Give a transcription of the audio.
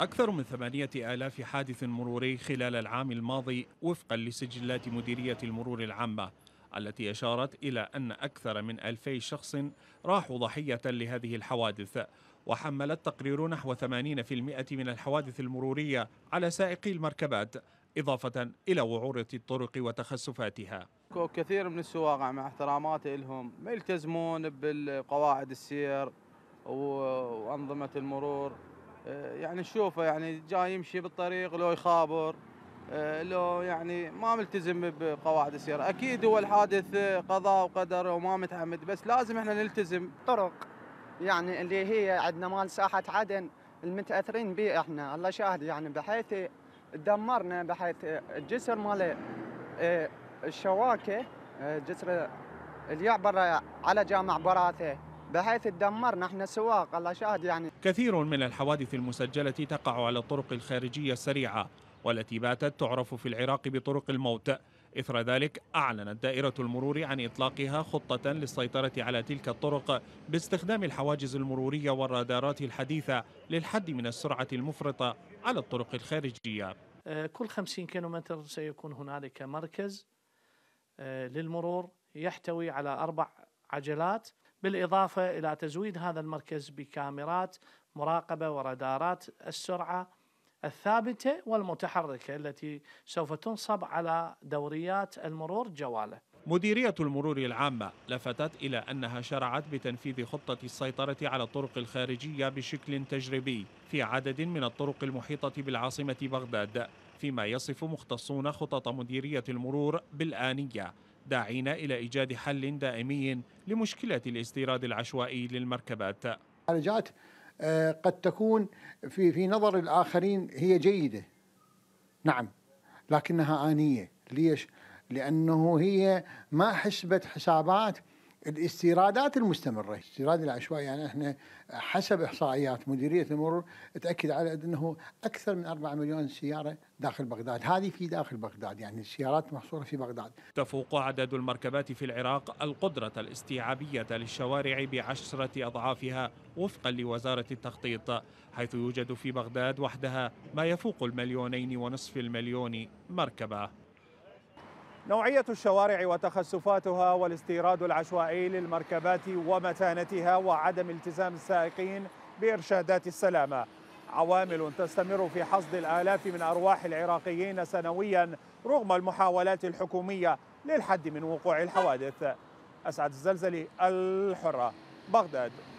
أكثر من ثمانية آلاف حادث مروري خلال العام الماضي وفقا لسجلات مديرية المرور العامة التي أشارت إلى أن أكثر من ألفي شخص راحوا ضحية لهذه الحوادث وحمل التقرير نحو 80% من الحوادث المرورية على سائقي المركبات إضافة إلى وعورة الطرق وتخسفاتها كثير من السواقع مع احتراماتي لهم ما يلتزمون بالقواعد السير وأنظمة المرور آه، يعني نشوفه يعني جاي يمشي بالطريق لو يخابر آه، لو يعني ما ملتزم بقواعد السيارة أكيد هو الحادث قضاء وقدر وما متعمد بس لازم احنا نلتزم طرق يعني اللي هي عندنا مال ساحة عدن المتأثرين بي احنا الله شاهد يعني بحيث دمرنا بحيث الجسر مال آه، الشواكة جسر اللي يعبر على جامع براثة بحيث تدمرنا احنا سواق الله شاهد يعني كثير من الحوادث المسجلة تقع على الطرق الخارجية السريعة والتي باتت تعرف في العراق بطرق الموت إثر ذلك أعلنت دائرة المرور عن إطلاقها خطة للسيطرة على تلك الطرق باستخدام الحواجز المرورية والرادارات الحديثة للحد من السرعة المفرطة على الطرق الخارجية آه، كل 50 كيلومتر سيكون هنالك مركز آه، للمرور يحتوي على أربع عجلات بالإضافة إلى تزويد هذا المركز بكاميرات مراقبة ورادارات السرعة الثابتة والمتحركة التي سوف تنصب على دوريات المرور جواله مديرية المرور العامة لفتت إلى أنها شرعت بتنفيذ خطة السيطرة على الطرق الخارجية بشكل تجريبي في عدد من الطرق المحيطة بالعاصمة بغداد فيما يصف مختصون خطط مديرية المرور بالآنية داعين إلى إيجاد حل دائمي لمشكلة الاستيراد العشوائي للمركبات معالجات آه، قد تكون في في نظر الآخرين هي جيدة نعم لكنها آنية ليش؟ لأنه هي ما حسبت حسابات الاستيرادات المستمره، الاستيراد العشوائي يعني احنا حسب احصائيات مديريه المرور تاكد على انه اكثر من 4 مليون سياره داخل بغداد، هذه في داخل بغداد يعني السيارات محصوره في بغداد. تفوق عدد المركبات في العراق القدره الاستيعابيه للشوارع بعشره اضعافها وفقا لوزاره التخطيط، حيث يوجد في بغداد وحدها ما يفوق المليونين ونصف المليون مركبه. نوعية الشوارع وتخسفاتها والاستيراد العشوائي للمركبات ومتانتها وعدم التزام السائقين بإرشادات السلامة عوامل تستمر في حصد الآلاف من أرواح العراقيين سنويا رغم المحاولات الحكومية للحد من وقوع الحوادث أسعد الزلزلي الحرة بغداد